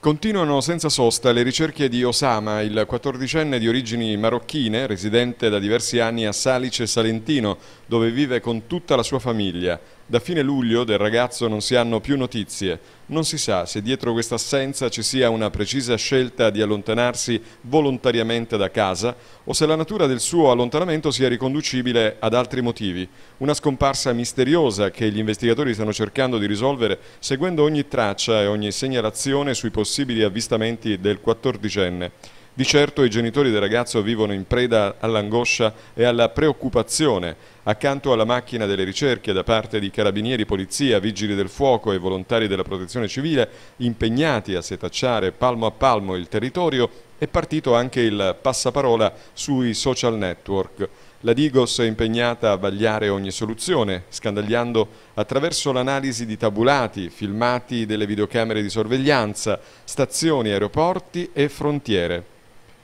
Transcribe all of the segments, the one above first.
Continuano senza sosta le ricerche di Osama, il 14enne di origini marocchine, residente da diversi anni a Salice Salentino, dove vive con tutta la sua famiglia. Da fine luglio del ragazzo non si hanno più notizie. Non si sa se dietro questa assenza ci sia una precisa scelta di allontanarsi volontariamente da casa o se la natura del suo allontanamento sia riconducibile ad altri motivi. Una scomparsa misteriosa che gli investigatori stanno cercando di risolvere seguendo ogni traccia e ogni segnalazione sui possibili avvistamenti del quattordicenne. Di certo i genitori del ragazzo vivono in preda all'angoscia e alla preoccupazione. Accanto alla macchina delle ricerche da parte di carabinieri, polizia, vigili del fuoco e volontari della protezione civile impegnati a setacciare palmo a palmo il territorio, è partito anche il passaparola sui social network. La Digos è impegnata a vagliare ogni soluzione, scandagliando attraverso l'analisi di tabulati, filmati delle videocamere di sorveglianza, stazioni, aeroporti e frontiere.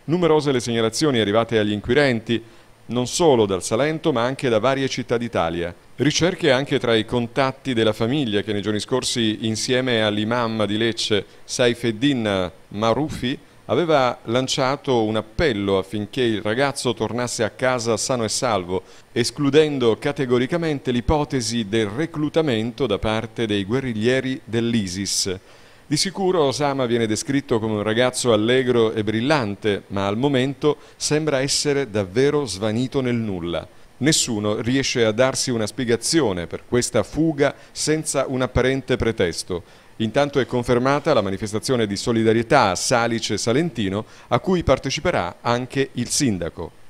Numerose le segnalazioni arrivate agli inquirenti, non solo dal Salento ma anche da varie città d'Italia. Ricerche anche tra i contatti della famiglia che nei giorni scorsi insieme all'imam di Lecce Saifeddin Marufi aveva lanciato un appello affinché il ragazzo tornasse a casa sano e salvo, escludendo categoricamente l'ipotesi del reclutamento da parte dei guerriglieri dell'ISIS. Di sicuro Osama viene descritto come un ragazzo allegro e brillante, ma al momento sembra essere davvero svanito nel nulla. Nessuno riesce a darsi una spiegazione per questa fuga senza un apparente pretesto. Intanto è confermata la manifestazione di solidarietà a Salice Salentino a cui parteciperà anche il sindaco.